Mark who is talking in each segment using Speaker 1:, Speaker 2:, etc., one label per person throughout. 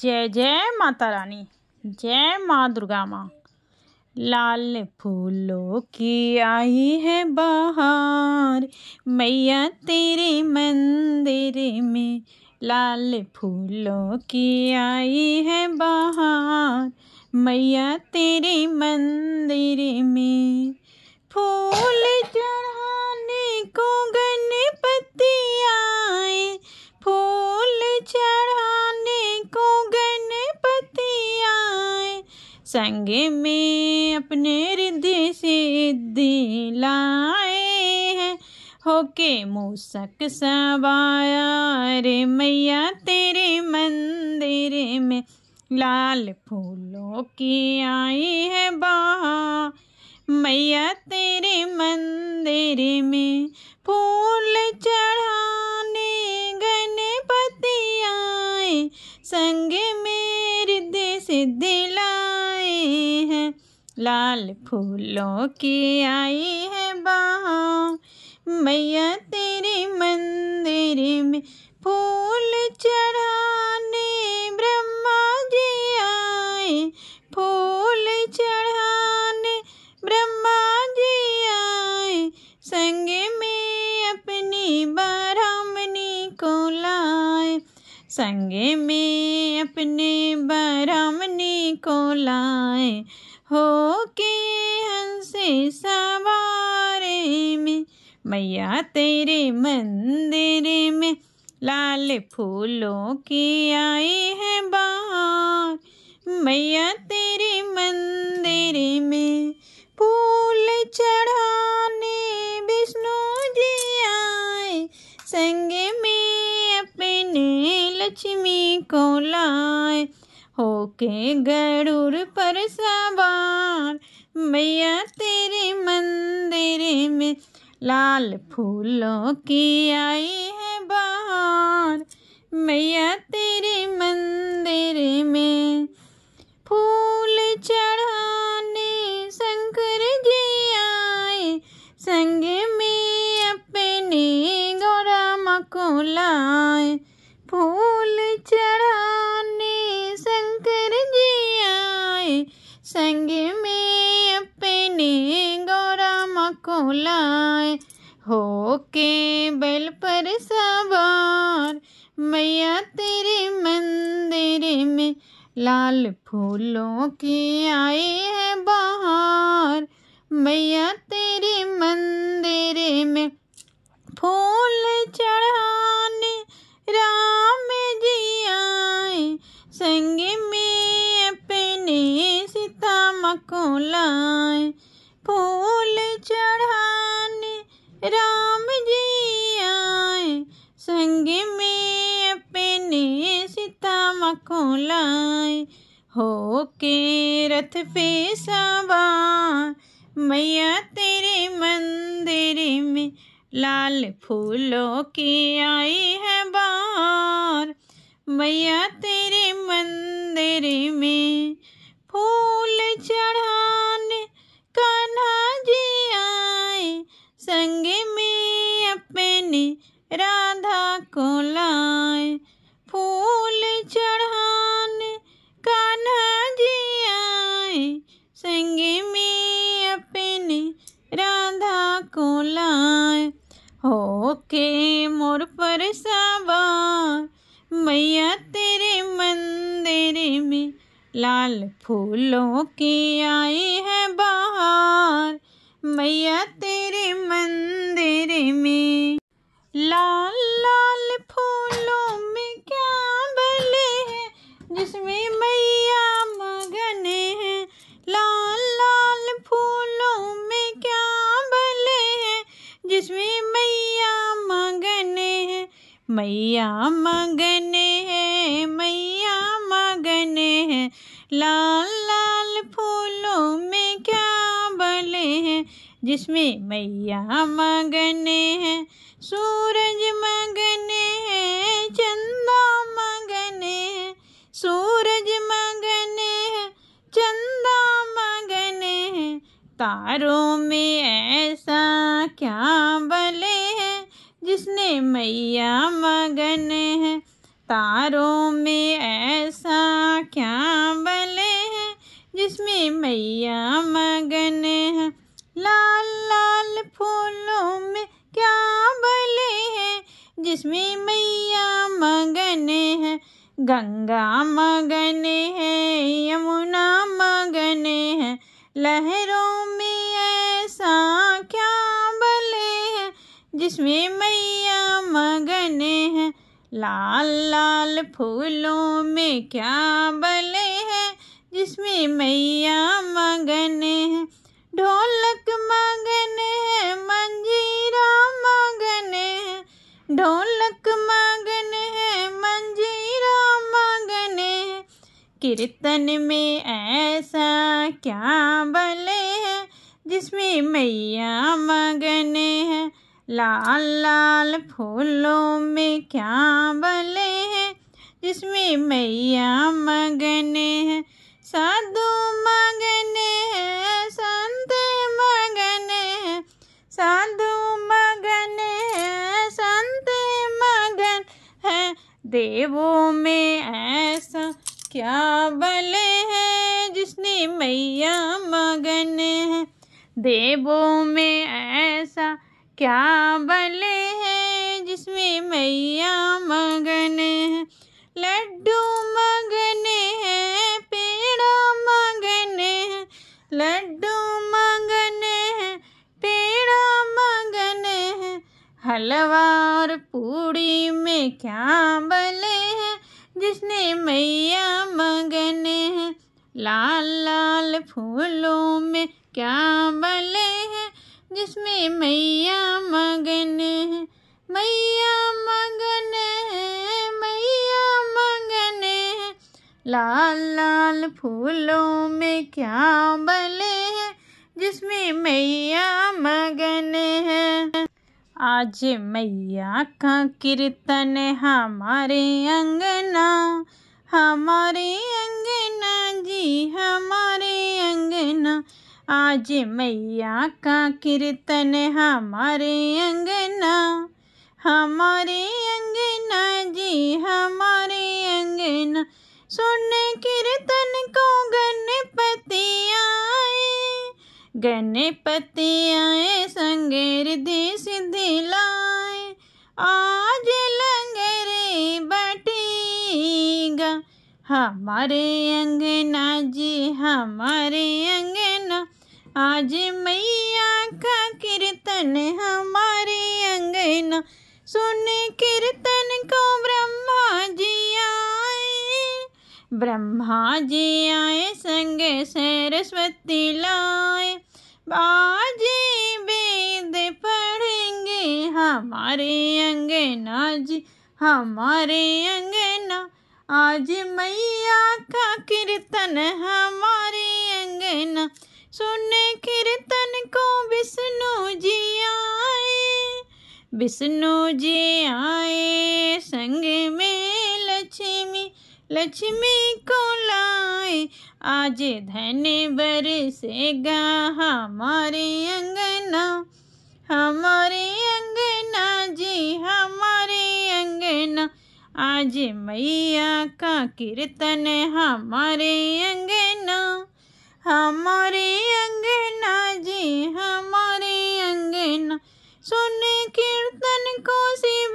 Speaker 1: जय जय माता रानी जय माँ दुर्गा माँ लाल फूलों की आई है बहार मैया तेरे मंदिर में लाल फूलों की आई है बहार मैया तेरे मंदिर में फूल चढ़ाने को गए संग में अपने रिद्धि सिद्धि लाए हैं होके मूसक सवाया रे मैया तेरे मंदिर में लाल फूलों की आई है बाहा मैया तेरे मंदिर में फूल चढ़ाने गणपति आए संग में हृदय से दिल लाल फूलों की आई है बहा मैया तेरे मंदिर में फूल चढ़ाने ब्रह्मा जी आए फूल चढ़ाने ब्रह्मा जी आए संग में अपनी बारामनी को लाए संगे मैया तेरे मंदिर में लाल फूलों की आए है बाहर मैया तेरे मंदिर में फूल चढ़ाने विष्णु जी आए संग में अपने लक्ष्मी को लाए होके गए मैया तेरे मंदिर में लाल फूलों की आई है बहार मैया तेरे मंदिर में फूल चढ़ाने राम जी आए संग में अपने सीता मको लाए फूल चढ़ा रथ पे सवा मैया तेरे मंदिर में लाल फूलों की आई है बार मैया तेरे मंदिर में लाल फूलों की आई है बाहर मैया तेरे मंदिर में लाल लाल फूलों में क्या भले है जिसमें मैया मगन है लाल लाल फूलों में क्या भले है जिसमें मैया मगन है मैया मगन जिसमें मैया मगने हैं सूरज मगने हैं चंदा मगने हैं सूरज मगने हैं चंदा मगने हैं तारों में ऐसा क्या बले है जिसने मैया मगन है तारों में ऐसा क्या बले हैं जिसमें मैया मगन है ला फूलों में क्या भले हैं जिसमें मैया मगन है गंगा मगन है यमुना मगन है लहरों में ऐसा क्या भले हैं जिसमें मैया मगन है लाल लाल फूलों में क्या भले हैं जिसमें मैया मगन है कीर्तन में ऐसा क्या बल है जिसमें मैया मगन है लाल लाल फूलों में क्या बल है जिसमें मैया मगन है साधु मगन है संत मगन है साधु मगन है संत मगन है देवों में ऐसा क्या बल है जिसने मैया मगन है देवों में ऐसा क्या बल है जिसमें मैया मगन है लड्डू मगन है पेड़ा मगन है लड्डू मगन है पेड़ा मगन है हलवा और पूड़ी में क्या बल है जिसने मैया मगन है लाल लाल फूलों में क्या बल है जिसमें मैया मगन है मैया मगन है मैया मगन है लाल लाल फूलों में क्या बल है जिसमें मैया मगन है आज मैया का कीर्तन हमारे अंगना हमारे अंगना जी हमारे अंगना आज मैया का कीर्तन हमारे अंगना हमारे अंगना जी हमारे अंगना सुन कीर्तन को गणपति गणपति आए संगेर दे सिद्धि लाए आज लंगरे बटेगा हमारे अंगना जी हमारे अंगना आज मैया का कीर्तन हमारे अंगना सुन कीर्तन को ब्रह्मा जी आए ब्रह्मा जी आए संग सरस्वती ला बाजी वेद पढ़ेंगे हमारे अंगना जी हमारे अंगना आज मैया का कीर्तन हमारे अंगना सुने कीर्तन को विष्णु जी आए विष्णु जी आए संग में लक्ष्मी लक्ष्मी को ला आज धने बरसेगा हमारे अंगना हमारे अंगना जी हमारे अंगना आज मैया का कीर्तन हमारे अंगना हमारे अंगना जी हमारे अंगना सुन कीर्तन को सी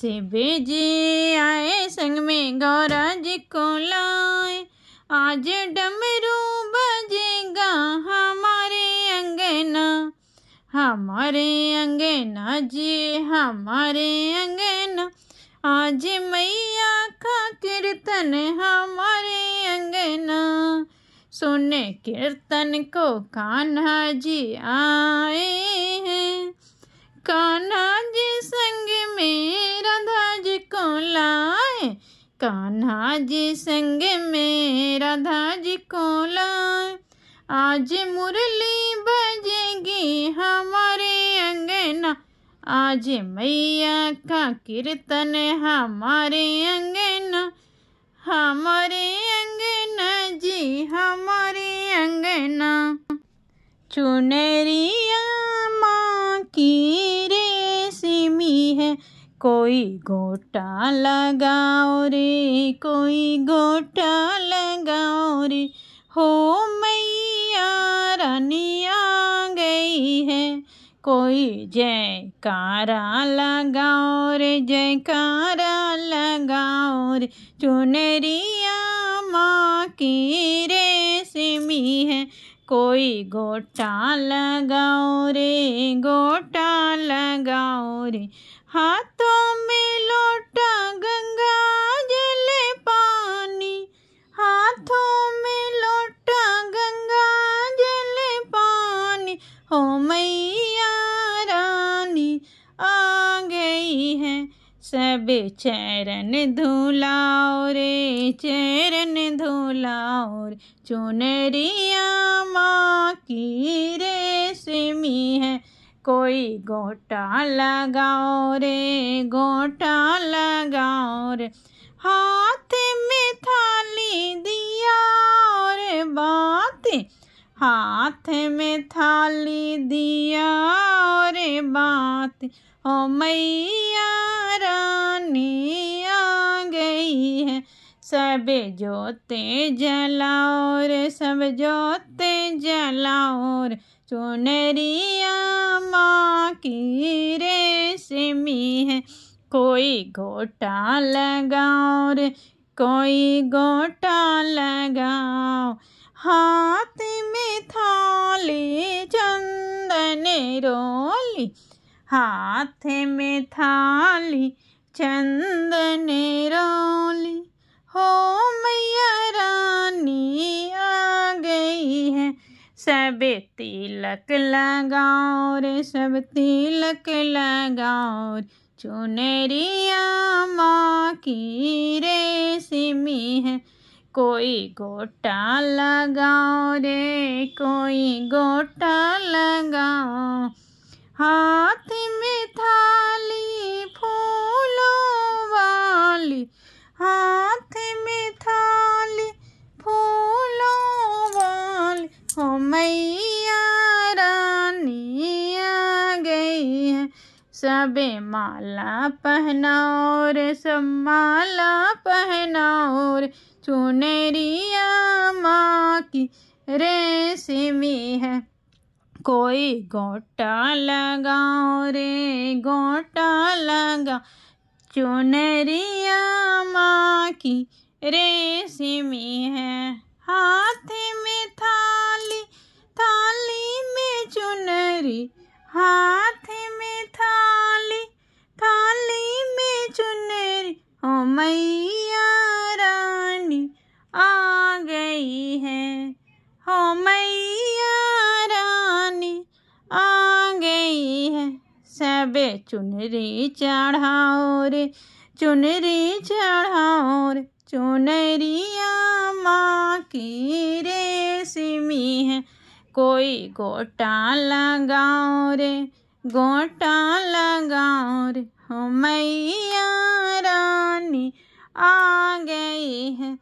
Speaker 1: से भेजे आए संग में गौरा जी को लाए आज डमरू बजेगा हमारे अंगना हमारे अंगना जी हमारे अंगना आज मैया का कीर्तन हमारे अंगना सुने कीर्तन को कान्हा जी आए काना जी संग में राधा जी को लाए कान्हा जी संग में राधा जी को लाए आज मुरली बजेगी हमारे अंगना आज मैया का कीर्तन हमारे अंगना हमारे अंगना जी हमारे अंगना चुनरिया माँ की कोई गोटा लगाओ रे कोई गोटा लगाओ रे हो मैया रानी आ गई है कोई जयकारा लगाओ रे जयकारा लगाओ रे चुनरिया माँ की रेशमी है कोई गोटा लगाओ रे गोटा लगाओ रे हाथों में लोटा गंगा जल पानी हाथों में लोटा गंगा जल पानी हो मैया रानी आ गई है सब चरण धुलाओ रे चरण धुलाओ रे चुनरिया माँ की रेशमी है कोई गोटा लगाओ रे गोटा लगाओ रे हाथ में थाली दिया और बात हाथ में थाली दिया और बात ओ मैया रानी आ गई है सब जोते जलाओ रे सब जोते जलाओ रे चुनरिया माँ की सिमी है कोई गोटा लगाओ रे कोई गोटा लगाओ हाथ में थाली चंदन रोली हाथ में थाली चंदन रोली हो मैया रानी आ गई है सब तिलक लगाओ रे सब तिलक लगाओ चुनरिया माँ की रे सिमी है कोई गोटा लगाओ रे कोई गोटा लगाओ हाथ में थाली फूलों वाली हाथ सबे माला पहनाओ रे सब माला पहनाओ रे चुनरिया माँ की रेशमी है कोई गोटा लगाओ रे गोटा लगा चुनरिया माँ की रेशमी है हाथ में थाली थाली में चुनरी हाथ चुनरी चढ़ाओ रे चुनरी चढ़ाओ रे चुनरिया माँ की रेशमी है कोई गोटा लगाओ रे गोटा लगाओ रे हो मैया रानी आ गई है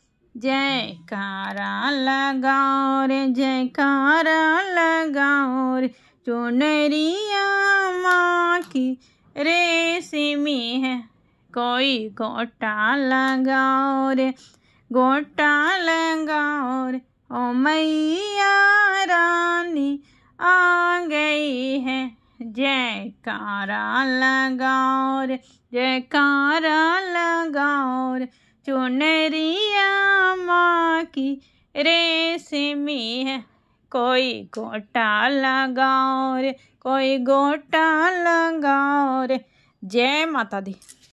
Speaker 1: जयकारा लगाओ रे जयकारा लगाओ रे चुनरिया माँ की रेशमी है कोई गोटा लगाओ रे गोटा लगाओ रे ओ मैया रानी आ गई है जयकारा लगाओ रे जयकारा लगाओ रे चुनरिया माँ की रेशमी है कोई गोटा लगाओ रे कोई गोटा लगाओ रे जय माता दी